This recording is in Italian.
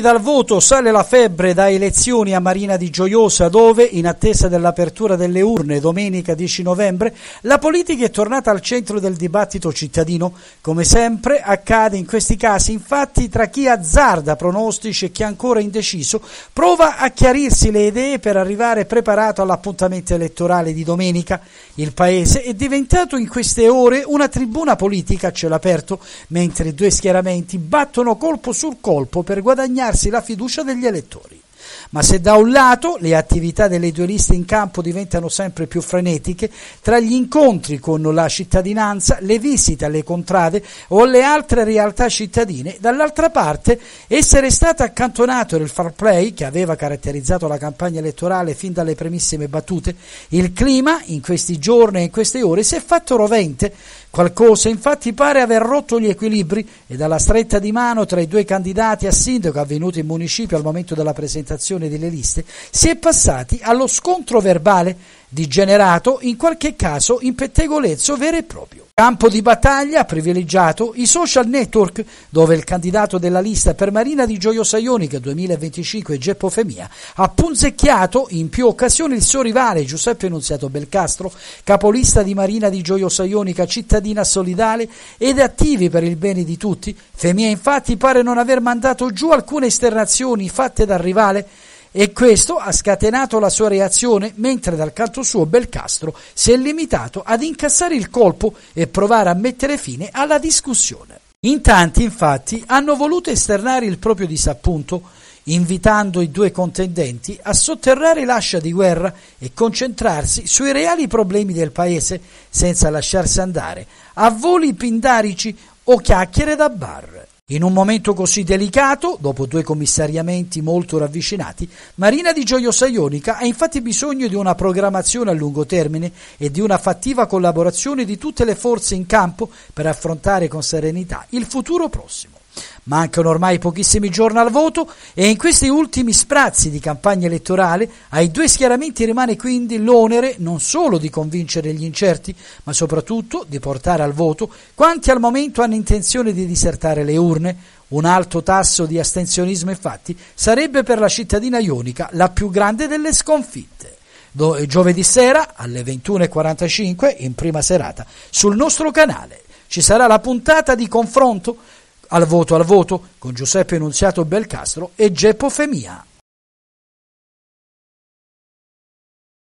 Dal voto sale la febbre da elezioni a Marina di Gioiosa dove, in attesa dell'apertura delle urne domenica 10 novembre, la politica è tornata al centro del dibattito cittadino. Come sempre accade in questi casi, infatti, tra chi azzarda pronostici e chi ancora indeciso prova a chiarirsi le idee per arrivare preparato all'appuntamento elettorale di domenica. Il paese è diventato in queste ore una tribuna politica a cielo aperto, mentre due schieramenti battono colpo sul colpo per guadagnare guadagnarsi la fiducia degli elettori. Ma se da un lato le attività delle due liste in campo diventano sempre più frenetiche, tra gli incontri con la cittadinanza, le visite alle contrade o alle altre realtà cittadine, dall'altra parte essere stato accantonato nel far play che aveva caratterizzato la campagna elettorale fin dalle primissime battute, il clima in questi giorni e in queste ore si è fatto rovente. Qualcosa infatti pare aver rotto gli equilibri e dalla stretta di mano tra i due candidati a sindaco avvenuti in municipio al momento della presentazione presentazione delle liste, si è passati allo scontro verbale degenerato in qualche caso in pettegolezzo vero e proprio. Campo di battaglia privilegiato i social network, dove il candidato della lista per Marina di Gioiosa Ionica 2025 Geppo Femia ha punzecchiato in più occasioni il suo rivale Giuseppe Nunziato Belcastro, capolista di Marina di Gioiosa Ionica, cittadina solidale ed attivi per il bene di tutti. Femia infatti pare non aver mandato giù alcune esternazioni fatte dal rivale e questo ha scatenato la sua reazione, mentre dal canto suo Belcastro si è limitato ad incassare il colpo e provare a mettere fine alla discussione. In tanti, infatti, hanno voluto esternare il proprio disappunto, invitando i due contendenti a sotterrare l'ascia di guerra e concentrarsi sui reali problemi del paese senza lasciarsi andare a voli pindarici o chiacchiere da bar. In un momento così delicato, dopo due commissariamenti molto ravvicinati, Marina di Gioiosa Ionica ha infatti bisogno di una programmazione a lungo termine e di una fattiva collaborazione di tutte le forze in campo per affrontare con serenità il futuro prossimo. Mancano ormai pochissimi giorni al voto e in questi ultimi sprazzi di campagna elettorale ai due schieramenti rimane quindi l'onere non solo di convincere gli incerti, ma soprattutto di portare al voto quanti al momento hanno intenzione di disertare le urne. Un alto tasso di astensionismo infatti sarebbe per la cittadina ionica la più grande delle sconfitte. Do- giovedì sera alle 21.45 in prima serata sul nostro canale ci sarà la puntata di confronto al voto al voto con Giuseppe Nunziato Belcastro e Geppo Femia.